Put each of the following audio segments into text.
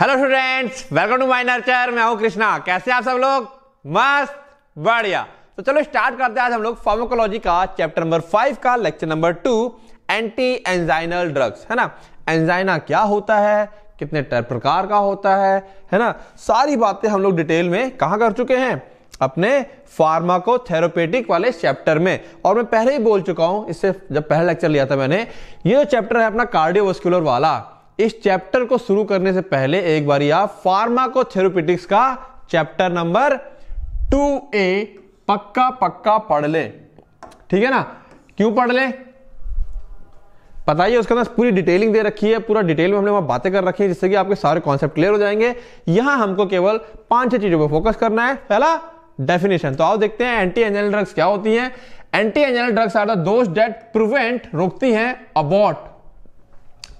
hello students welcome to my nurture मैं हूं कृष्णा कैसे आप सब लोग मस्त बढ़िया तो चलो स्टार्ट करते हैं आज हम लोग फार्मोकोलॉजी का चैप्टर नंबर फाइव का lecture number two anti anginal drugs है ना एंजाइना क्या होता है कितने प्रकार का होता है है ना सारी बातें हम लोग डिटेल में कहा कर चुके हैं अपने फार्माकोथेरोपेटिक वाले चैप्टर में और मैं पहले ही बोल चुका हूं इससे जब पहला लेक्चर लिया था मैंने ये जो चैप्टर है अपना कार्डियोवास्कुलर वाला इस चैप्टर को शुरू करने से पहले एक बार आप थेरोपिटिक्स का चैप्टर नंबर टू ए पक्का पक्का पढ़ ले ठीक है ना क्यों पढ़ ले बताइए उसके अंदर पूरी डिटेलिंग दे रखी है पूरा डिटेल में हमने वहां बातें कर रखी है जिससे कि आपके सारे कॉन्सेप्ट क्लियर हो जाएंगे यहां हमको केवल पांच छह चीजों पर फोकस करना है पहला डेफिनेशन तो आओ देखते हैं एंटी एंजल ड्रग्स क्या होती हैं anti anginal drugs are the those that prevent रोकती हैं अबॉट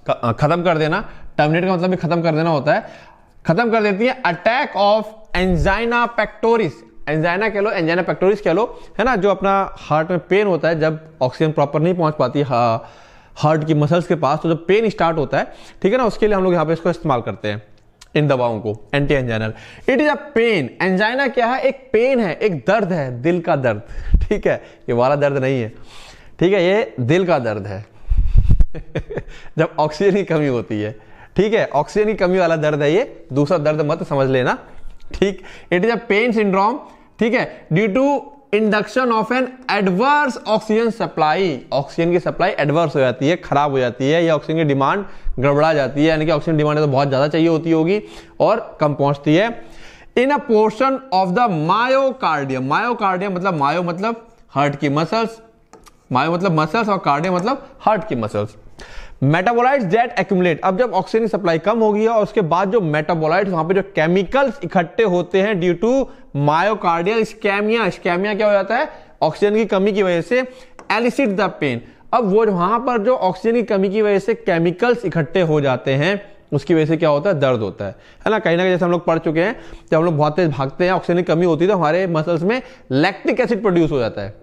खत्म कर देना टर्मिनेट का मतलब भी खत्म कर देना होता है खत्म कर देती है attack of angina pectoris angina कह लो एंजाइना पैक्टोरिस कह लो है ना जो अपना हार्ट में पेन होता है जब ऑक्सीजन प्रॉपर नहीं पहुंच पाती हार्ट की मसल्स के पास तो जब पेन स्टार्ट होता है ठीक है ना उसके लिए हम लोग यहाँ पे इसको इस्तेमाल करते हैं इन दवाओं को anti anginal it is a pain angina क्या है एक पेन है एक दर्द है दिल का दर्द ठीक है ये वाला दर्द नहीं है ठीक है ये दिल का दर्द है जब ऑक्सीजन की कमी होती है ठीक है ऑक्सीजन की कमी वाला दर्द है ये दूसरा दर्द मत समझ लेना ठीक it is a pain syndrome ठीक है due to induction of an adverse oxygen supply oxygen की सप्लाई एडवर्स हो जाती है खराब हो जाती है या ऑक्सीजन की डिमांड गड़बड़ा जाती है यानी कि ऑक्सीजन डिमांड तो बहुत ज़्यादा चाहिए होती होगी और कम पहुंचती है in a portion of the myocardium myocardium मतलब मायो मतलब हार्ट की मसल्स माय मतलब मसल्स और कार्डियो मतलब हार्ट की मसल्स मेटाबोलाइट्स डेट एक्यूमुलेट अब जब ऑक्सीजन सप्लाई कम होगी और उसके बाद जो मेटाबोलाइट्स वहां पे जो केमिकल्स इकट्ठे होते हैं due to myocardial ischemia ischemia क्या हो जाता है ऑक्सीजन की कमी की वजह से एलिसिड द पेन अब वो वहां पर जो ऑक्सीजन की कमी की वजह से केमिकल्स इकट्ठे हो जाते हैं उसकी वजह से क्या होता है दर्द होता है है ना कहीं ना कहीं जैसे हम लोग पढ़ चुके हैं जब हम लोग बहुत तेज भागते हैं ऑक्सीजन की कमी होती है तो हमारे मसल्स में लैक्टिक एसिड प्रोड्यूस हो जाता है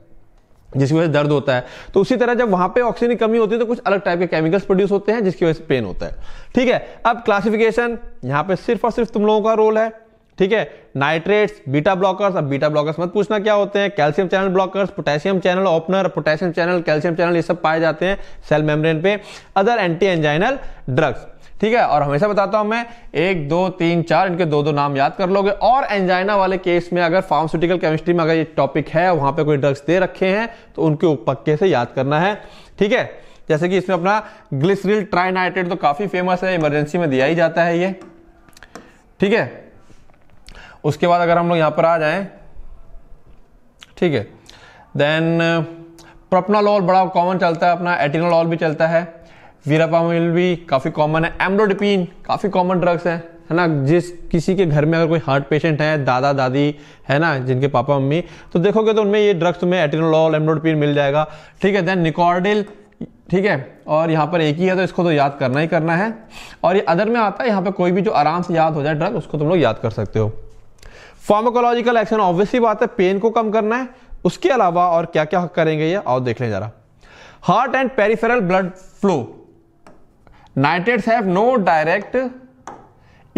जिसकी वजह से दर्द होता है तो उसी तरह जब वहां पे ऑक्सीजन की कमी होती है तो कुछ अलग टाइप के केमिकल्स प्रोड्यूस होते हैं जिसकी वजह से पेन होता है ठीक है अब क्लासिफिकेशन यहाँ पे सिर्फ और सिर्फ तुम लोगों का रोल है ठीक है नाइट्रेट्स बीटा ब्लॉकर्स अब बीटा ब्लॉकर्स मत पूछना क्या होते हैं calcium channel blockers potassium channel opener potassium channel calcium channel ये सब पाए जाते हैं सेल मेम्ब्रेन पे अदर एंटी एंजाइनल ड्रग्स ठीक है और हमेशा बताता हूं मैं एक दो तीन चार इनके दो दो नाम याद कर लोगे और एंजाइना वाले केस में अगर फार्मास्यूटिकल केमिस्ट्री में अगर ये टॉपिक है वहां पे कोई ड्रग्स दे रखे हैं तो उनके पक्के से याद करना है ठीक है जैसे कि इसमें अपना ग्लिसरिल ट्राइनाइट्रेट तो काफी फेमस है इमरजेंसी में दिया ही जाता है ये ठीक है उसके बाद अगर हम लोग यहां पर आ जाए ठीक है देन प्रोपनालोल बड़ा कॉमन चलता है अपना एटिनोलॉल भी चलता है वीरापामिल भी काफ़ी कॉमन है एम्ब्रोडिपिन काफ़ी कॉमन ड्रग्स है है ना जिस किसी के घर में अगर कोई हार्ट पेशेंट है दादा दादी है ना जिनके पापा मम्मी तो देखोगे तो उनमें ये ड्रग्स तुम्हें एटिनोलॉल एम्ब्रोडिपिन मिल जाएगा ठीक है देन निकॉर्डिल ठीक है और यहाँ पर एक ही है तो इसको तो याद करना ही करना है और ये अदर में आता है यहाँ पर कोई भी जो आराम से याद हो जाए ड्रग उसको तुम लोग याद कर सकते हो फार्माकोलॉजिकल एक्शन ऑब्वियसली बात है पेन को कम करना है उसके अलावा और क्या क्या करेंगे ये और देख लें जरा heart and peripheral blood flow nitrates have no direct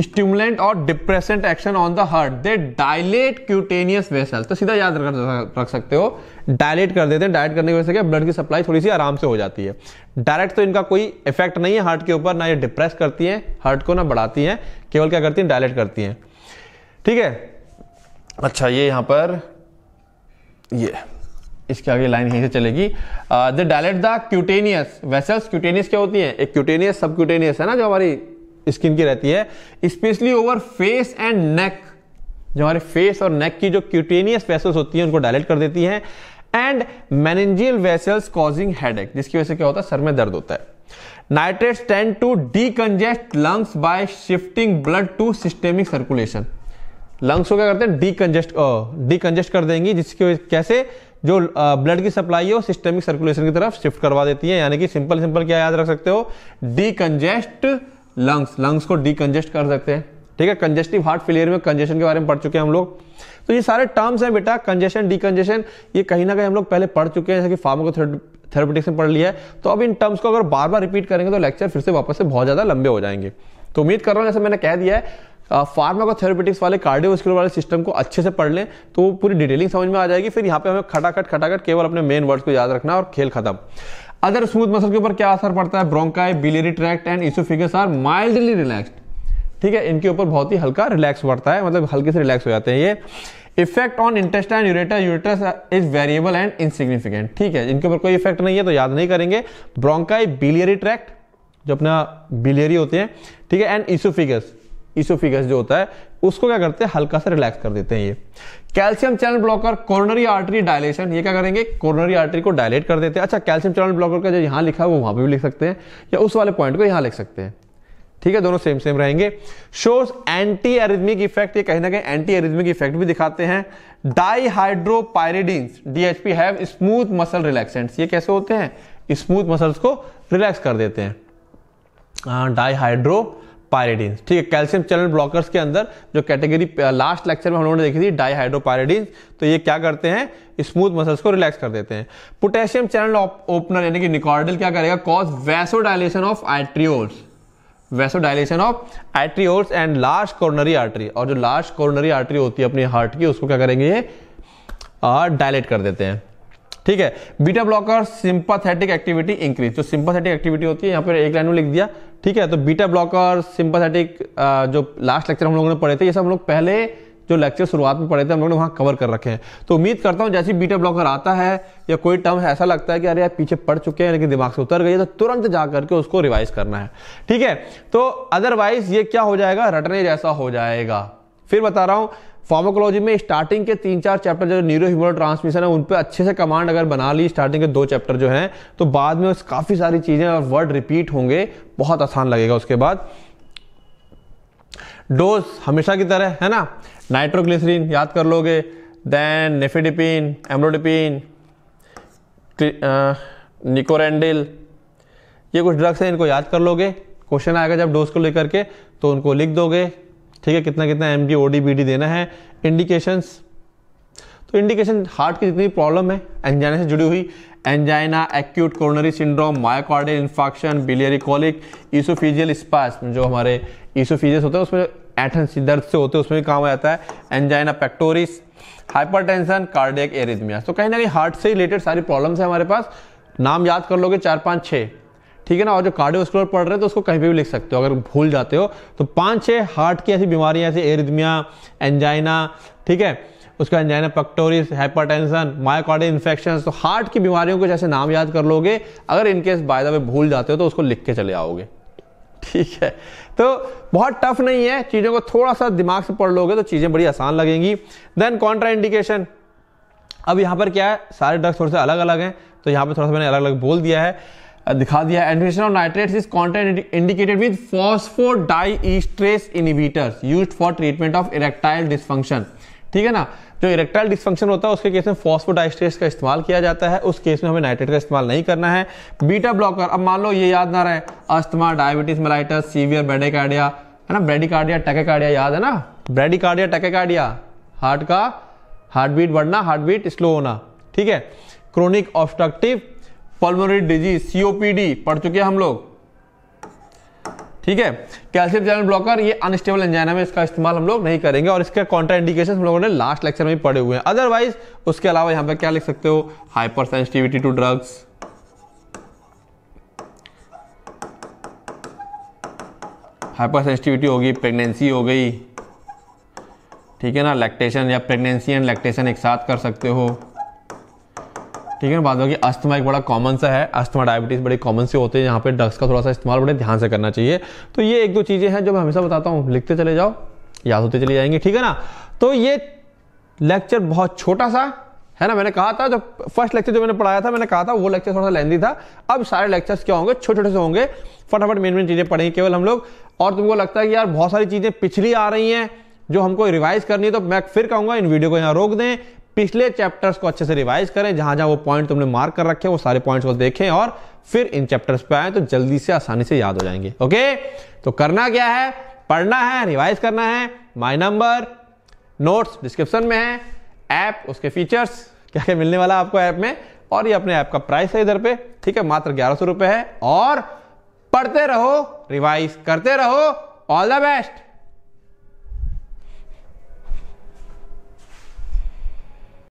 stimulant और depressant action on the heart they dilate cutaneous vessel तो सीधा याद रख सकते हो डायलेट कर देते हैं डायलेट करने की वजह से क्या ब्लड की सप्लाई थोड़ी सी आराम से हो जाती है डायरेक्ट तो इनका कोई इफेक्ट नहीं है हार्ट के ऊपर ना ये डिप्रेस करती है हार्ट को ना बढ़ाती है केवल क्या करती है डायलेट करती है ठीक है अच्छा ये यहां पर ये इसके आगे लाइन यहीं से चलेगी they dilate the cutaneous vessels cutaneous क्या होती है एक क्यूटेनियस सब क्यूटेनियस है ना जो हमारी स्किन की रहती है specially over face and neck जो हमारे फेस और नेक की जो क्यूटेनियस वेसल्स होती है उनको डायलेट कर देती है and meningeal vessels causing headache जिसकी वजह से क्या होता है सर में दर्द होता है nitrates tend to decongest lungs by shifting blood to systemic circulation lungs को क्या करते हैं डीकंजेस्ट डीकंजेस्ट कर देंगी जिसकी वजह कैसे जो ब्लड की सप्लाई है वो सिस्टमिक सर्कुलेशन की तरफ शिफ्ट करवा देती है यानी कि सिंपल सिंपल क्या याद रख सकते हो डीकंजेस्ट लंग्स लंग्स को डीकंजेस्ट कर सकते हैं ठीक है कंजेस्टिव हार्ट फेलियर में कंजेशन के बारे में पढ़ चुके हैं हम लोग तो ये सारे टर्म्स हैं बेटा कंजेशन डीकंजेशन ये कहीं ना कहीं हम लोग पहले पढ़ चुके हैं जैसे कि फार्मो थेरेपेटिक्स में पढ़ लिया है तो अब इन टर्म्स को अगर बार बार रिपीट करेंगे तो लेक्चर फिर से वापस से बहुत ज़्यादा लंबे हो जाएंगे तो उम्मीद कर रहा हूँ जैसे मैंने कह दिया है फार्माकोथेरेपेटिक्स वाले कार्डियोस्कुलर वाले सिस्टम को अच्छे से पढ़ लें तो वो पूरी डिटेलिंग समझ में आ जाएगी फिर यहाँ पे हमें खटाखट खटाखट केवल अपने मेन वर्ड्स को याद रखना और खेल खत्म अदर स्मूथ मसल के ऊपर क्या असर पड़ता है bronchi biliary tract and figures are mildly relaxed ठीक है इनके ऊपर बहुत ही हल्का रिलैक्स पड़ता है मतलब हल्के से रिलैक्स हो जाते हैं ये effect on intestine ureter ureters is variable and insignificant ठीक है इनके ऊपर कोई इफेक्ट नहीं है तो याद नहीं करेंगे ब्रोंकाई बिलियरी ट्रैक्ट जो अपना बिलियरी होते हैं ठीक है एंड फिगर्स इसोफिगस जो होता है उसको क्या करते हैं हल्का सा रिलैक्स कर देते हैं ये calcium channel blocker coronary artery dilation ये क्या करेंगे कॉर्नरी आर्टरी को डायलेट कर देते हैं अच्छा कैल्शियम चैनल ब्लॉकर का जो यहाँ लिखा है वो वहाँ पर भी लिख सकते हैं या उस वाले पॉइंट को यहाँ लिख सकते हैं ठीक है दोनों सेम सेम रहेंगे शोज एंटी एरिथमिक इफेक्ट ये कहीं ना कहीं एंटी एरिथमिक इफेक्ट भी दिखाते हैं dihydropyridines DHP have smooth muscle relaxants ये कैसे होते हैं स्मूथ मसल्स को रिलैक्स कर देते हैं डाईहाइड्रो पायरेडीन ठीक है कैल्शियम चैनल ब्लॉकर्स के अंदर जो कैटेगरी लास्ट लेक्चर में हम लोगों ने देखी थी डाईहाइड्रोपायरेडीन्स तो ये क्या करते हैं स्मूथ मसल्स को रिलैक्स कर देते हैं पोटेशियम चैनल ओपनर यानी कि निकॉर्डल क्या करेगा cause vasodilation of arterioles vasodilation of arterioles and large coronary artery और जो लार्ज कोरोनरी आर्टरी होती है अपनी हार्ट की उसको क्या करेंगे ये डायलेट कर देते हैं ठीक है beta blocker sympathetic activity increase जो सिंपाथेटिक एक्टिविटी होती है यहां पर एक लाइन में लिख दिया ठीक है तो बीटा ब्लॉकर सिंपथेटिक जो लास्ट लेक्चर हम लोगों ने पढ़े थे ये सब हम लोग पहले जो लेक्चर शुरुआत में पढ़े थे हम लोगों ने वहाँ कवर कर रखे हैं तो उम्मीद करता हूँ जैसे बीटा ब्लॉकर आता है या कोई टर्म ऐसा लगता है कि अरे यार पीछे पढ़ चुके हैं लेकिन दिमाग से उतर गई है तो तुरंत जा करके उसको रिवाइज करना है ठीक है तो अदरवाइज ये क्या हो जाएगा रटने जैसा हो जाएगा फिर बता रहा हूँ फार्माकोलॉजी में स्टार्टिंग के तीन चार चैप्टर जो न्यूरो ह्यूमन ट्रांसमिशन है उन पर अच्छे से कमांड अगर बना ली स्टार्टिंग के दो चैप्टर जो हैं तो बाद में काफ़ी सारी चीज़ें और वर्ड रिपीट होंगे बहुत आसान लगेगा उसके बाद डोज हमेशा की तरह है ना नाइट्रोग्लिसरीन याद कर लोगे देन नेफेडिपिन एमरोडिपिन निकोरेंडिल ये कुछ ड्रग्स हैं इनको याद कर लोगे क्वेश्चन आएगा जब डोज को लेकर के तो उनको लिख दोगे ठीक है कितना कितना M D O D B D देना है इंडिकेशंस तो इंडिकेशन हार्ट की जितनी प्रॉब्लम है एंजाइना से जुड़ी हुई angina acute coronary syndrome myocardial infection biliary colic oesophageal spasm जो हमारे ईसोफिजियस होता है उसमें एठन दर्द से होते हैं उसमें भी काम हो जाता है angina pectoris hypertension cardiac arrhythmia तो कहीं ना कहीं हार्ट से रिलेटेड सारी प्रॉब्लम्स है हमारे पास नाम याद कर लोगे चार पाँच छः ठीक है ना और जो कार्डियोस्कुलर पढ़ रहे हैं तो उसको कहीं पे भी लिख सकते हो अगर भूल जाते हो तो पांच छह हार्ट की ऐसी बीमारियां ऐसी एरिदमिया एंजाइना ठीक है उसका angina pectoris hypertension myocardial infection तो हार्ट की बीमारियों को जैसे नाम याद कर लोगे अगर इनकेस बायदा में भूल जाते हो तो उसको लिख के चले आओगे ठीक है तो बहुत टफ नहीं है चीज़ों को थोड़ा सा दिमाग से पढ़ लोगे तो चीज़ें बड़ी आसान लगेंगी देन कॉन्ट्रा इंडिकेशन अब यहां पर क्या है सारे ड्रग्स थोड़े से अलग अलग हैं तो यहां पर थोड़ा सा मैंने अलग अलग बोल दिया है दिखा दिया admission of nitrates is contraindicated with phospho phosphodiesterase inhibitors use for treatment of erectile dysfunction ठीक है ना जो इरेक्टाइल डिस्फंक्शन होता है उसके केस में फॉस्फोडाइस्ट्रेस का इस्तेमाल किया जाता है उस केस में हमें नाइट्रेट का इस्तेमाल नहीं करना है बीटा ब्लॉकर अब मान लो ये याद ना रहे asthma diabetes mellitus severe bradycardia है ना ब्रेडिकार्डिया टेकेकार्डिया याद है ना ब्रेडिकार्डिया टेकेकार्डिया हार्ट का हार्ट बीट बढ़ना हार्ट बीट स्लो होना ठीक है chronic obstructive pulmonary disease COPD पढ़ चुके हैं हम लोग ठीक है कैल्शियम चैनल ब्लॉकर ये अनस्टेबल एंजाइना में इसका इस्तेमाल हम लोग नहीं करेंगे और इसके कॉन्ट्रा इंडिकेशन हम लोगों ने लास्ट लेक्चर में पढ़े हुए हैं अदरवाइज उसके अलावा यहां पे क्या लिख सकते हो hypersensitivity to drugs hypersensitivity होगी प्रेगनेंसी हो गई ठीक है ना लैक्टेशन या प्रेगनेंसी एंड लैक्टेशन एक साथ कर सकते हो ठीक है बाद बाकी अस्थमा एक बड़ा कॉमन सा है अस्थमा डायबिटीज बड़े कॉमन से होते हैं यहाँ पे ड्रग्स का थोड़ा सा इस्तेमाल बड़े ध्यान से करना चाहिए तो ये एक दो चीज़ें हैं जो मैं हमेशा बताता हूँ लिखते चले जाओ याद होते चले जाएंगे ठीक है ना तो ये लेक्चर बहुत छोटा सा है ना मैंने कहा था जो फर्स्ट लेक्चर जो मैंने पढ़ाया था मैंने कहा था वो लेक्चर थोड़ा सा लेंदी था अब सारे लेक्चर्स क्या होंगे छोटे छोटे से होंगे फटाफट मेन मेन चीज़ें पढ़ेंगे केवल हम लोग और तुमको लगता है कि यार बहुत सारी चीज़ें पिछली आ रही हैं जो हमको रिवाइज करनी है तो मैं फिर कहूंगा इन वीडियो को यहाँ रोक दें पिछले चैप्टर्स को अच्छे से रिवाइज करें जहां जहां वो पॉइंट तुमने मार्क कर रखे वो सारे पॉइंट्स को देखें और फिर इन चैप्टर्स पे आए तो जल्दी से आसानी से याद हो जाएंगे ओके तो करना क्या है पढ़ना है रिवाइज करना है माई नंबर नोट्स डिस्क्रिप्शन में है ऐप उसके फीचर्स क्या क्या मिलने वाला आपको ऐप में और ये अपने ऐप का प्राइस है इधर पे ठीक है मात्र ग्यारह सौ रुपए है और पढ़ते रहो रिवाइज करते रहो ऑल द बेस्ट